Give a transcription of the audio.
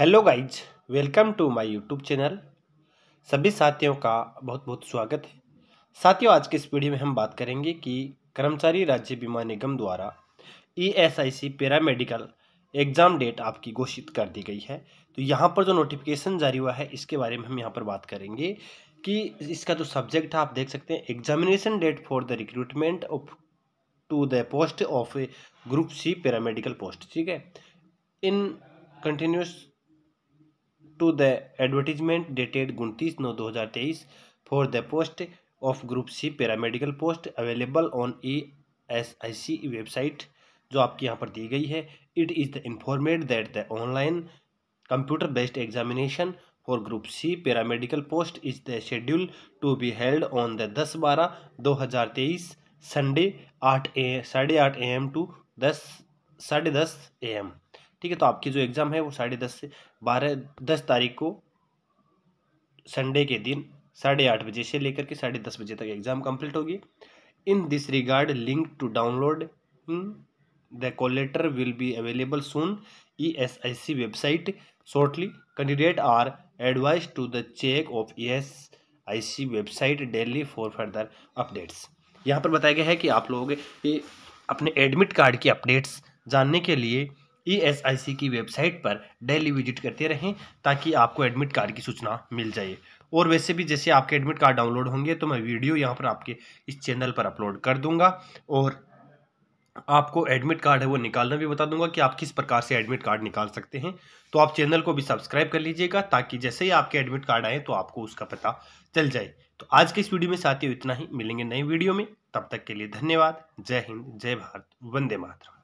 hello guys welcome to my YouTube channel सभी साथियों का बहुत बहुत स्वागत है साथियों आज के इस वीडियो में हम बात करेंगे कि कर्मचारी राज्य बीमा निगम द्वारा ESIC e paramedical exam date आपकी घोषित कर दी गई है तो यहाँ पर जो नोटिफिकेशन जारी हुआ है इसके बारे में हम यहाँ पर बात करेंगे कि इसका जो सब्जेक्ट है आप देख सकते हैं examination date for the recruitment of to the post of group C paramedical post ठीक है in continuous to the advertisement dated उनतीस नौ दो हज़ार तेईस for the post of group C paramedical post available on E S I C website जो आपकी यहाँ पर दी गई है it is the informed that the online computer based examination for group C paramedical post is the schedule to be held on the दस बारह दो हज़ार तेईस संडे आठ ए साढ़े आठ ए एम टू दस साढ़े दस ए एम ठीक है तो आपकी जो एग्ज़ाम है वो साढ़े दस से बारह दस तारीख को संडे के दिन साढ़े आठ बजे से लेकर के साढ़े दस बजे तक एग्ज़ाम कंप्लीट होगी in this regard link to download the call letter will be available soon E S I C website shortly candidate are advise to the check of E S I C website daily for further updates यहाँ पर बताया गया है कि आप लोग अपने admit card की अपडेट्स जानने के लिए ईएसआईसी e की वेबसाइट पर डेली विजिट करते रहें ताकि आपको एडमिट कार्ड की सूचना मिल जाए और वैसे भी जैसे आपके एडमिट कार्ड डाउनलोड होंगे तो मैं वीडियो यहाँ पर आपके इस चैनल पर अपलोड कर दूँगा और आपको एडमिट कार्ड है वो निकालना भी बता दूंगा कि आप किस प्रकार से एडमिट कार्ड निकाल सकते हैं तो आप चैनल को भी सब्सक्राइब कर लीजिएगा ताकि जैसे ही आपके एडमिट कार्ड आए तो आपको उसका पता चल जाए तो आज के इस वीडियो में साथियों इतना ही मिलेंगे नए वीडियो में तब तक के लिए धन्यवाद जय हिंद जय भारत वंदे मातरम